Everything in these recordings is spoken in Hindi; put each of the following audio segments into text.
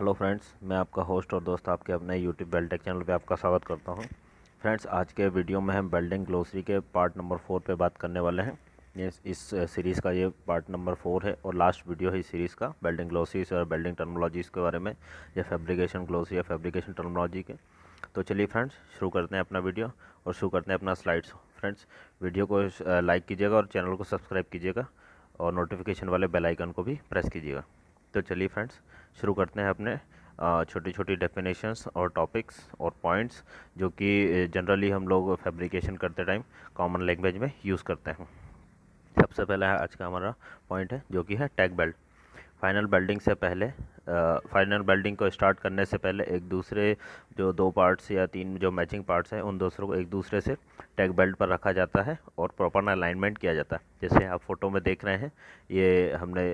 हेलो फ्रेंड्स मैं आपका होस्ट और दोस्त आपके अपने यूट्यूब बेल्टेक चैनल पे आपका स्वागत करता हूं फ्रेंड्स आज के वीडियो में हम बेल्डिंग ग्लोसरी के पार्ट नंबर फोर पे बात करने वाले हैं ये इस सीरीज़ का ये पार्ट नंबर फोर है और लास्ट वीडियो है इस सीरीज़ का बेल्डिंग ग्लोसरीज और बेल्डिंग टर्मोलॉजीज़ के बारे में या फेब्रिकेशन ग्लोसरी या फेब्रिकेशन टर्मोलॉजी के तो चलिए फ्रेंड्स शुरू करते हैं अपना वीडियो और शुरू करते हैं अपना स्लाइड्स फ्रेंड्स वीडियो को लाइक कीजिएगा और चैनल को सब्सक्राइब कीजिएगा और नोटिफिकेशन वाले बेल आइकन को भी प्रेस कीजिएगा तो चलिए फ्रेंड्स शुरू करते हैं अपने छोटी छोटी डेफिनेशंस और टॉपिक्स और पॉइंट्स जो कि जनरली हम लोग फैब्रिकेशन करते टाइम कॉमन लैंग्वेज में यूज़ करते हैं सबसे पहला है आज का हमारा पॉइंट है जो कि है टैग बेल्ट फाइनल बेल्डिंग से पहले फाइनल बेल्डिंग को स्टार्ट करने से पहले एक दूसरे जो दो पार्ट्स या तीन जो मैचिंग पार्ट्स हैं उन दूसरों को एक दूसरे से टैग बेल्ट पर रखा जाता है और प्रॉपर अलाइनमेंट किया जाता है जैसे आप फ़ोटो में देख रहे हैं ये हमने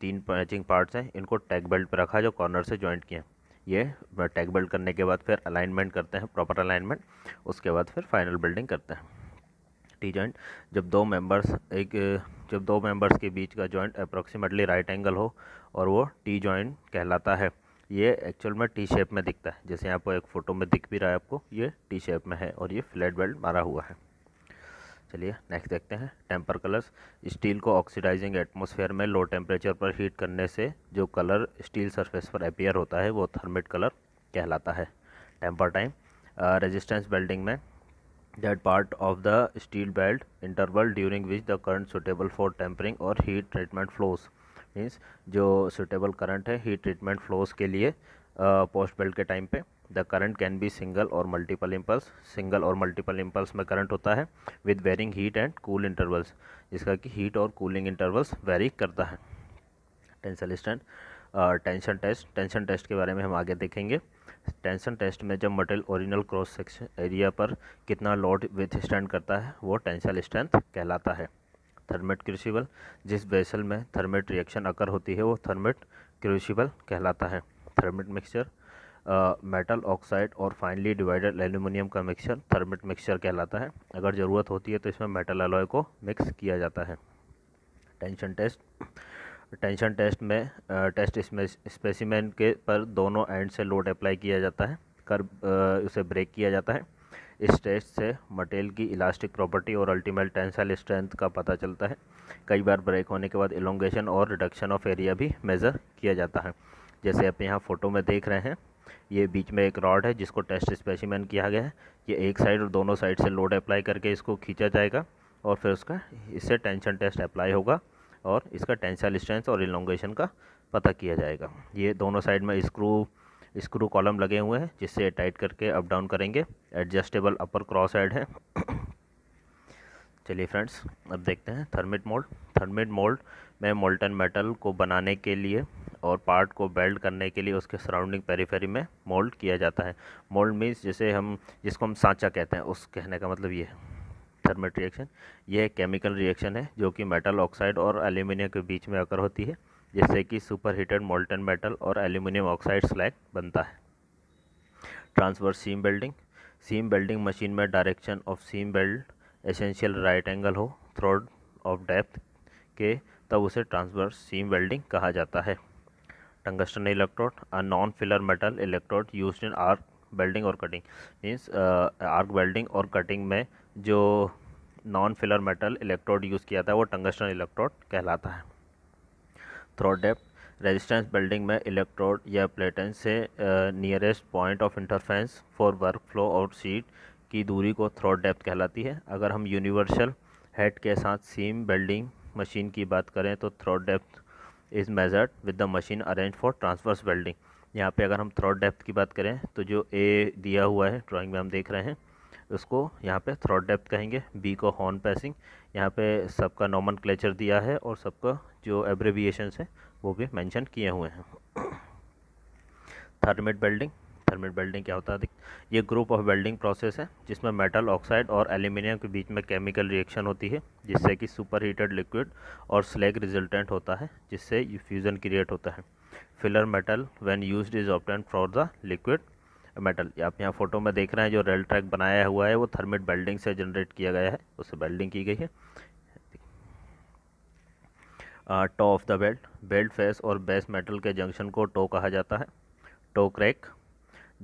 तीन मैचिंग पार्ट्स हैं इनको टैग बेल्ट पर रखा जो कॉर्नर से जॉइंट किए ये टैग बेल्ट करने के बाद फिर अलाइनमेंट करते हैं प्रॉपर अलाइनमेंट उसके बाद फिर फाइनल बिल्डिंग करते हैं टी जॉइंट जब दो मेंबर्स एक जब दो मेंबर्स के बीच का जॉइंट अप्रॉक्सीमेटली राइट एंगल हो और वो टी जॉइंट कहलाता है ये एक्चुअल में टी शेप में दिखता है जैसे यहाँ पर एक फ़ोटो में दिख भी रहा है आपको ये टी शेप में है और ये फ्लैट बेल्ट मारा हुआ है चलिए नेक्स्ट देखते हैं टेम्पर कलर्स स्टील को ऑक्सीडाइजिंग एटमोसफेयर में लो टेम्परेचर पर हीट करने से जो कलर स्टील सरफेस पर अपेयर होता है वो थर्मिट कलर कहलाता है टेम्पर टाइम रेजिस्टेंस बेल्डिंग में that part of the steel weld interval during which the current suitable for tempering और हीट ट्रीटमेंट फ्लोस मीन्स जो सुटेबल करंट है हीट ट्रीटमेंट फ्लोस के लिए पोस्ट बेल्ट के टाइम पे the current can be single और मल्टीपल इम्पल्स सिंगल और मल्टीपल इम्पल्स में करंट होता है with varying heat and cool intervals जिसका कि हीट और कूलिंग इंटरवल्स वेरी करता है tensile strength tension test tension test के बारे में हम आगे देखेंगे टेंशन टेस्ट में जब material original cross section area पर कितना लोड विथ स्टैंड करता है वो टेंसल स्ट्रेंथ कहलाता है थर्मेट क्रूसिबल जिस वेसल में थर्मेट रिएक्शन अकर होती है वो थर्मेट क्रूसिबल कहलाता है थर्मिट मिक्सचर मेटल ऑक्साइड और फाइनली डिवाइडेड एल्यूमिनियम का मिक्सचर थर्मिट मिक्सचर कहलाता है अगर ज़रूरत होती है तो इसमें मेटल एलॉय को मिक्स किया जाता है टेंशन टेस्ट टेंशन टेस्ट में टेस्ट स्पेसिमेन के पर दोनों एंड से लोड अप्लाई किया जाता है कर उसे ब्रेक किया जाता है इस टेस्ट से मटेरियल की इलास्टिक प्रॉपर्टी और अल्टीमेट टेंसाइल स्ट्रेंथ का पता चलता है कई बार ब्रेक होने के बाद एलोंगेशन और रिडक्शन ऑफ एरिया भी मेज़र किया जाता है जैसे आप यहाँ फ़ोटो में देख रहे हैं ये बीच में एक रॉड है जिसको टेस्ट स्पेसिमेंट किया गया है ये एक साइड और दोनों साइड से लोड अप्लाई करके इसको खींचा जाएगा और फिर उसका इससे टेंशन टेस्ट अप्लाई होगा और इसका टेंशन स्ट्रेंथ और इलोंगेशन का पता किया जाएगा ये दोनों साइड में स्क्रू स्क्रू कॉलम लगे हुए हैं जिससे टाइट करके अप डाउन करेंगे एडजस्टेबल अपर क्रॉस हेड है चलिए फ्रेंड्स अब देखते हैं थर्मिट मोल्ड थर्मिट मोल्ड में मोल्टन मेटल को बनाने के लिए और पार्ट को वेल्ड करने के लिए उसके सराउंडिंग पेरीफेरी में मोल्ड किया जाता है मोल्ड मीन्स जैसे हम जिसको हम सांचा कहते हैं उस कहने का मतलब ये है थर्मेट रिएक्शन यह केमिकल रिएक्शन है जो कि मेटल ऑक्साइड और एल्यूमिनियम के बीच में अकर होती है जिससे कि सुपर हीटेड मोल्टन मेटल और एल्यूमिनियम ऑक्साइड स्लैग बनता है transverse seam welding seam welding machine में direction of seam weld essential right angle हो थ्रोड ऑफ डेप्थ के तब उसे ट्रांसवर्स सीम वेल्डिंग कहा जाता है tungsten electrode a non-filler metal electrode used in arc welding or cutting means uh, arc welding or cutting में जो non filler metal electrode use किया था वो टंगस्टन इलेक्ट्रोड कहलाता है थ्रो डेप्थ रेजिस्टेंस बिल्डिंग में इलेक्ट्रोड या प्लेटन से nearest point of interference for work flow और सीट की दूरी को थ्रो डेप्थ कहलाती है अगर हम यूनिवर्सल हेड के साथ सीम बेल्डिंग मशीन की बात करें तो throat depth is measured with the machine arrange for transverse welding यहाँ पे अगर हम थ्रॉड डेप्थ की बात करें तो जो ए दिया हुआ है ड्राइंग में हम देख रहे हैं उसको यहाँ पे थ्रॉड डेप्थ कहेंगे बी को हॉर्न पैसिंग यहाँ पे सबका नॉमन क्लेचर दिया है और सबका जो एब्रेविएशन है वो भी मैंशन किए हुए हैं थर्मेट बेल्डिंग थर्मिट वेल्डिंग क्या होता है ये ग्रुप ऑफ वेल्डिंग प्रोसेस है जिसमें मेटल ऑक्साइड और एल्यूमिनियम के बीच में केमिकल रिएक्शन होती है जिससे कि सुपर हीटेड लिक्विड और स्लैग रिजल्टेंट होता है जिससे फ्यूज़न क्रिएट होता है filler metal when used is obtained for the liquid metal आप यहाँ फोटो में देख रहे हैं जो रेल ट्रैक बनाया हुआ है वो थर्मिट बेल्डिंग से जनरेट किया गया है उससे बेल्डिंग की गई है toe of the weld weld face और बेस मेटल के जंक्शन को टो कहा जाता है टो क्रैक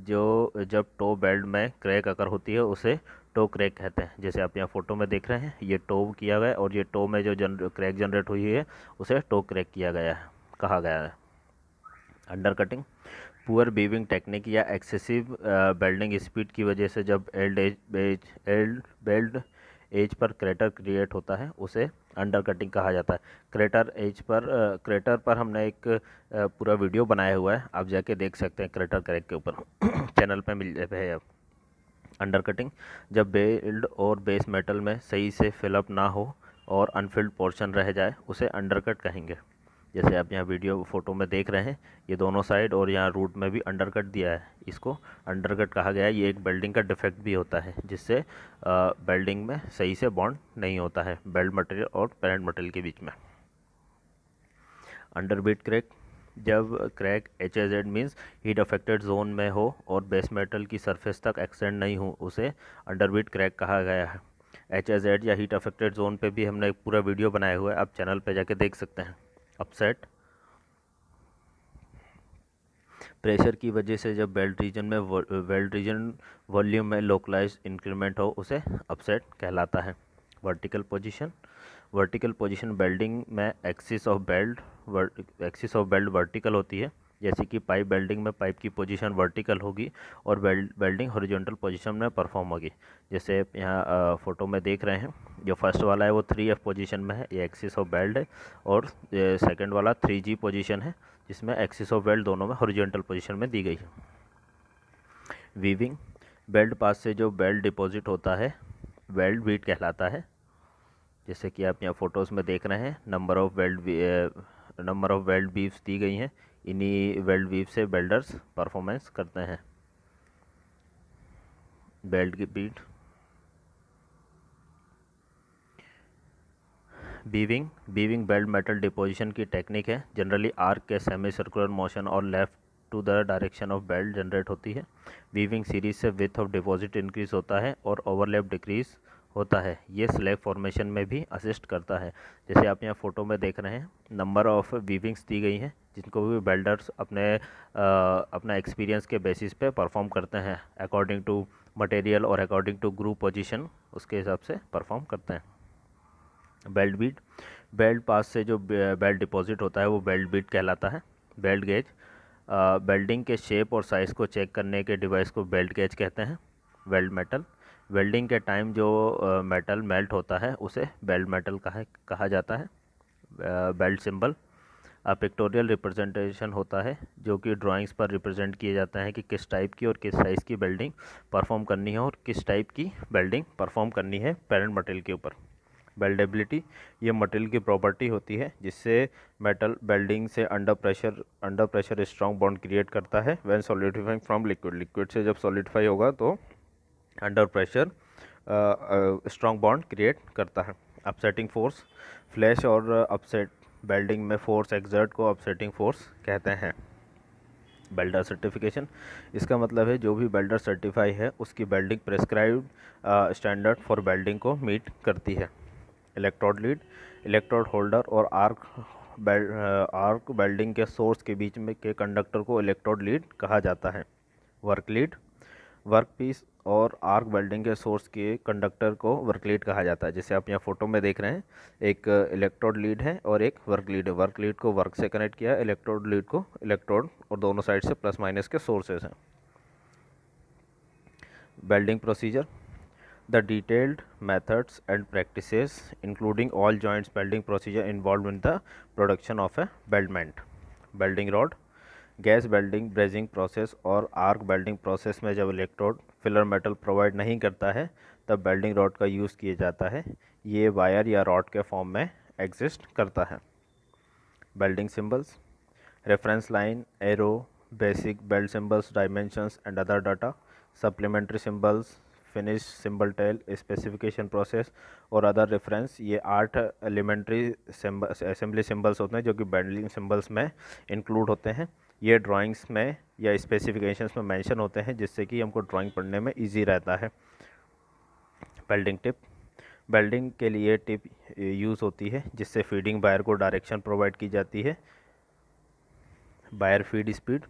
जो जब टो बेल्ट में क्रैक अगर होती है उसे टो क्रैक कहते हैं जैसे आप यहाँ फ़ोटो में देख रहे हैं ये टो किया गया और ये टो में जो जन क्रैक जनरेट हुई है उसे टो क्रैक किया गया है कहा गया है under cutting poor weaving technique या एक्सेसिव बेल्डिंग स्पीड की वजह से जब weld edge weld weld edge पर क्रेटर क्रिएट होता है उसे अंडर कटिंग कहा जाता है क्रेटर एज पर क्रेटर पर हमने एक पूरा वीडियो बनाया हुआ है आप जाके देख सकते हैं क्रेटर क्रैक के ऊपर चैनल पे मिल है अब अंडर कटिंग जब बेल्ड और बेस मेटल में सही से फिलअप ना हो और अनफिल्ड पोर्शन रह जाए उसे अंडरकट कहेंगे जैसे आप यहाँ वीडियो फ़ोटो में देख रहे हैं ये दोनों साइड और यहाँ रूट में भी अंडरकट दिया है इसको अंडर कट कहा गया है ये एक बेल्डिंग का डिफेक्ट भी होता है जिससे बेल्डिंग में सही से बॉन्ड नहीं होता है बेल्ट मटेरियल और पेरेंट मटेरियल के बीच में अंडरबीट क्रैक जब crack H A Z means heat affected zone में हो और बेस मेटल की सरफेस तक एक्सटेंड नहीं हो उसे अंडरबीट क्रैक कहा गया है एच एज एड या हीट अफेक्टेड जोन पे भी हमने एक पूरा वीडियो बनाया हुआ है आप चैनल पे जाके देख सकते हैं अपसेट प्रेशर की वजह से जब बेल्ट रीजन में बेल्ट रीजन वॉल्यूम में लोकलाइज इंक्रीमेंट हो उसे अपसेट कहलाता है vertical position vertical position welding में axis of weld axis of weld vertical होती है जैसे कि पाइप वेल्डिंग में पाइप की पोजीशन वर्टिकल होगी और वेल्डिंग हॉरिजॉन्टल पोजीशन में परफॉर्म होगी जैसे आप यहाँ फ़ोटो में देख रहे हैं जो फर्स्ट वाला है वो थ्री एफ पोजिशन में है ये एक्सिस ऑफ वेल्ड है और सेकेंड वाला थ्री जी पोजिशन है जिसमें एक्सिस ऑफ वेल्ड दोनों में हॉरिजॉन्टल पोजिशन में दी गई है वीविंग वेल्ड पास से जो वेल्ड डिपॉजिट होता है वेल्ड वीट कहलाता है जैसे कि आप यहाँ फ़ोटोज़ में देख रहे हैं number of weld number of weld beads दी गई हैं इन्हीं वेल्ड वीव से बेल्डर्स परफॉर्मेंस करते हैं बेल्ट की bead weaving weaving weld metal deposition की टेक्निक है जनरली आर्क के सेमी सर्कुलर मोशन और left to the direction of weld generate होती है वीविंग सीरीज से विथ ऑफ डिपॉजिट इंक्रीज होता है और ओवरलैप डिक्रीज होता है ये स्लैब फॉर्मेशन में भी असिस्ट करता है जैसे आप यहाँ फ़ोटो में देख रहे हैं नंबर ऑफ वीविंग्स दी गई हैं जिनको भी वेल्डर्स अपने आ, अपना एक्सपीरियंस के बेसिस पे परफॉर्म करते हैं अकॉर्डिंग टू मटेरियल और अकॉर्डिंग टू ग्रुप पोजीशन उसके हिसाब से परफॉर्म करते हैं बेल्ट बीट बेल्ट पास से जो बेल्ट डिपॉजिट होता है वो बेल्ट बीट कहलाता है बेल्ट गेज बेल्डिंग के शेप और साइज़ को चेक करने के डिवाइस को बेल्ट गेज कहते हैं वेल्ड मेटल वेल्डिंग के टाइम जो मेटल मेल्ट होता है उसे बेल्ट मेटल कहा कहा जाता है बेल्ट सिंबल पिक्टोरियल रिप्रेजेंटेशन होता है जो कि ड्राइंग्स पर रिप्रेजेंट किया जाता है कि किस टाइप की और किस साइज़ की बिल्डिंग परफॉर्म करनी है और किस टाइप की बिल्डिंग परफॉर्म करनी है पेरेंट मटेरियल के ऊपर बेल्डेबिलिटी ये मटेरियल की प्रॉपर्टी होती है जिससे मेटल बेल्डिंग से under pressure under pressure strong bond create करता है when solidifying from liquid liquid से जब सॉलिडिफाई होगा तो under pressure strong bond create करता है अपसेटिंग फोर्स फ्लैश और अपसेट वेल्डिंग में फोर्स एग्जर्ट को अपसेटिंग फोर्स कहते हैं बेल्डर सर्टिफिकेशन इसका मतलब है जो भी बेल्डर सर्टिफाई है उसकी welding prescribe standard for welding को मीट करती है इलेक्ट्रोड लीड इलेक्ट्रोड होल्डर और आर्क बेल, आर्क बेल्डिंग के सोर्स के बीच में के कंडक्टर को इलेक्ट्रोड लीड कहा जाता है वर्क लीड वर्क पीस और आर्क वेल्डिंग के सोर्स के कंडक्टर को वर्कलीड कहा जाता है जैसे आप यहाँ फोटो में देख रहे हैं एक इलेक्ट्रोड लीड है और एक वर्क लीड है वर्क लीड को वर्क से कनेक्ट किया है इलेक्ट्रोड लीड को इलेक्ट्रोड और दोनों साइड से प्लस माइनस के सोर्सेज हैं welding procedure the detailed methods and practice including all joints welding procedure involve in the production of a weldment welding rod gas welding brazing process और आर्क वेल्डिंग प्रोसेस में जब इलेक्ट्रोड फिलर मेटल प्रोवाइड नहीं करता है तब वेल्डिंग रॉड का यूज़ किया जाता है ये वायर या रॉड के फॉर्म में एग्जिस्ट करता है welding symbols reference line arrow basic weld symbols dimensions and other data supplementary symbols finish symbol tail specification process और अदर रेफरेंस ये आठ एलिमेंट्री असेंबली सिंबल्स होते हैं जो कि बेल्डिंग सिंबल्स में इंक्लूड होते हैं ये ड्राइंग्स में या स्पेसिफिकेशंस में मेंशन होते हैं जिससे कि हमको ड्राइंग पढ़ने में इजी रहता है बेल्डिंग टिप बेल्डिंग के लिए टिप यूज़ होती है जिससे फीडिंग बायर को डायरेक्शन प्रोवाइड की जाती है wire feed speed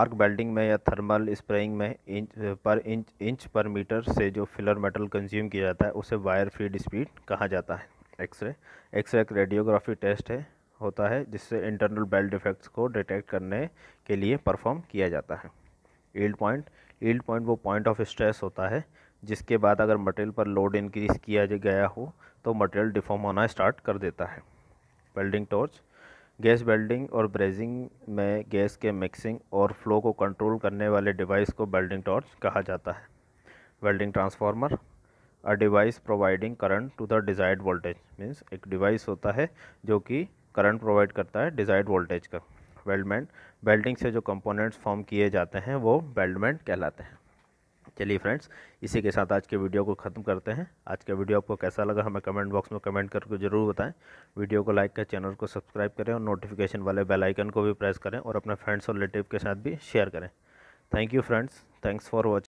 arc welding में या थर्मल स्प्रेइंग में इंच पर इंच इंच पर मीटर से जो फिलर मेटल कंज्यूम किया जाता है उसे वायर फीड स्पीड कहा जाता है एक्सरे एक्सरे एक रेडियोग्राफी टेस्ट है होता है जिससे इंटरनल बेल्ट डिफेक्ट्स को डिटेक्ट करने के लिए परफॉर्म किया जाता है ईल्ड पॉइंट ईल्ड पॉइंट वो पॉइंट ऑफ स्ट्रेस होता है जिसके बाद अगर मटेरियल पर लोड इंक्रीज किया गया हो तो मटेरियल डिफॉर्म होना स्टार्ट कर देता है वेल्डिंग टॉर्च गैस वेल्डिंग और ब्रेजिंग में गैस के मिक्सिंग और फ्लो को कंट्रोल करने वाले डिवाइस को वेल्डिंग टॉर्च कहा जाता है welding transformer a device providing current to the desired voltage means एक डिवाइस होता है जो कि करंट प्रोवाइड करता है डिजायर्ड वोल्टेज का वेल्डमेंट वेल्डिंग से जो कंपोनेंट्स फॉर्म किए जाते हैं वो वेल्डमेंट कहलाते हैं चलिए फ्रेंड्स इसी के साथ आज के वीडियो को ख़त्म करते हैं आज का वीडियो आपको कैसा लगा हमें कमेंट बॉक्स में कमेंट करके ज़रूर बताएं वीडियो को लाइक करें चैनल को सब्सक्राइब करें और नोटिफिकेशन वाले बेल आइकन को भी प्रेस करें और अपने फ्रेंड्स और रिलेटिव के साथ भी शेयर करें thank you friends thanks for watching